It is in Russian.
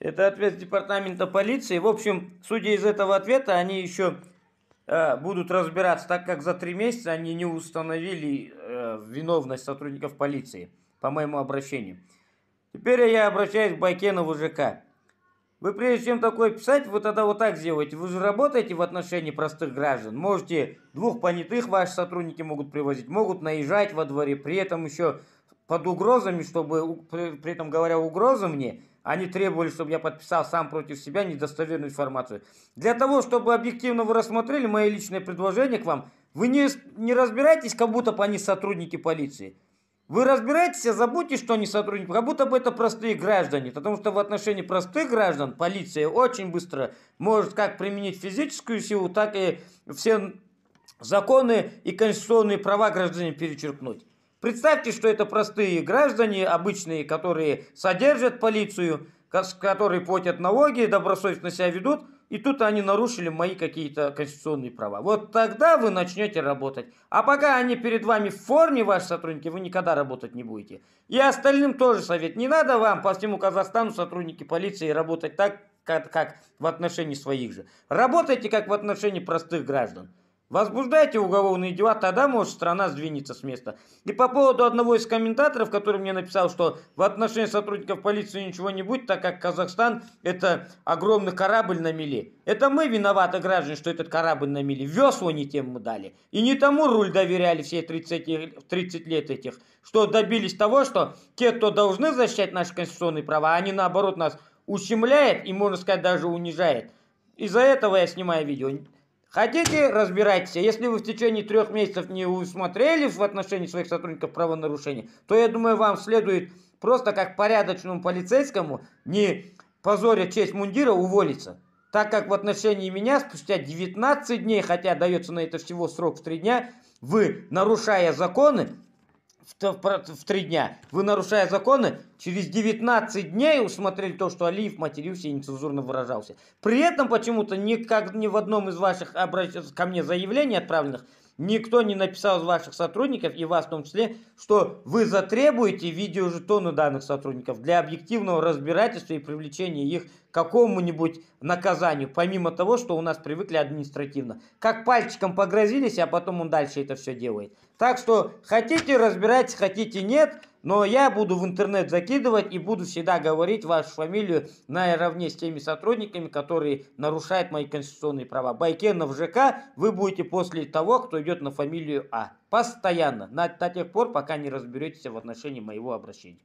Это ответ департамента полиции. В общем, судя из этого ответа, они еще э, будут разбираться, так как за три месяца они не установили э, виновность сотрудников полиции по моему обращению. Теперь я обращаюсь к Байкенову ЖК. Вы прежде чем такое писать, вы тогда вот так сделаете. Вы же работаете в отношении простых граждан. Можете двух понятых ваши сотрудники могут привозить, могут наезжать во дворе, при этом еще под угрозами, чтобы, при этом говоря угрозы мне, они требовали, чтобы я подписал сам против себя недостоверную информацию. Для того, чтобы объективно вы рассмотрели мои личные предложения к вам, вы не, не разбираетесь, как будто бы они сотрудники полиции. Вы разбираетесь, а забудьте, что они сотрудники, как будто бы это простые граждане, потому что в отношении простых граждан полиция очень быстро может как применить физическую силу, так и все законы и конституционные права гражданина перечеркнуть. Представьте, что это простые граждане, обычные, которые содержат полицию, которые платят налоги, добросовестно себя ведут, и тут они нарушили мои какие-то конституционные права. Вот тогда вы начнете работать. А пока они перед вами в форме, ваши сотрудники, вы никогда работать не будете. И остальным тоже совет. Не надо вам по всему Казахстану сотрудники полиции работать так, как, как в отношении своих же. Работайте как в отношении простых граждан. Возбуждайте уголовные дела, тогда, может, страна сдвинется с места. И по поводу одного из комментаторов, который мне написал, что в отношении сотрудников полиции ничего не будет, так как Казахстан – это огромный корабль на мели. Это мы виноваты, граждане, что этот корабль на мели. Весла не тем мы дали. И не тому руль доверяли все 30, 30 лет этих, что добились того, что те, кто должны защищать наши конституционные права, они, наоборот, нас ущемляют и, можно сказать, даже унижают. Из-за этого я снимаю видео. Хотите, разбирайтесь. А если вы в течение трех месяцев не усмотрели в отношении своих сотрудников правонарушения, то, я думаю, вам следует просто как порядочному полицейскому, не позоря честь мундира, уволиться. Так как в отношении меня спустя 19 дней, хотя дается на это всего срок в 3 дня, вы, нарушая законы, в, в, в 3 дня. Вы, нарушая законы, через 19 дней усмотрели то, что Алиев матерился и нецензурно выражался. При этом почему-то никак ни в одном из ваших обращ... ко мне заявлений отправленных Никто не написал из ваших сотрудников, и вас в том числе, что вы затребуете видеожетоны данных сотрудников для объективного разбирательства и привлечения их к какому-нибудь наказанию, помимо того, что у нас привыкли административно. Как пальчиком погрозились, а потом он дальше это все делает. Так что хотите разбирать, хотите нет – но я буду в интернет закидывать и буду всегда говорить вашу фамилию наравне с теми сотрудниками, которые нарушают мои конституционные права. Байкенов ЖК вы будете после того, кто идет на фамилию А. Постоянно, на, до тех пор, пока не разберетесь в отношении моего обращения.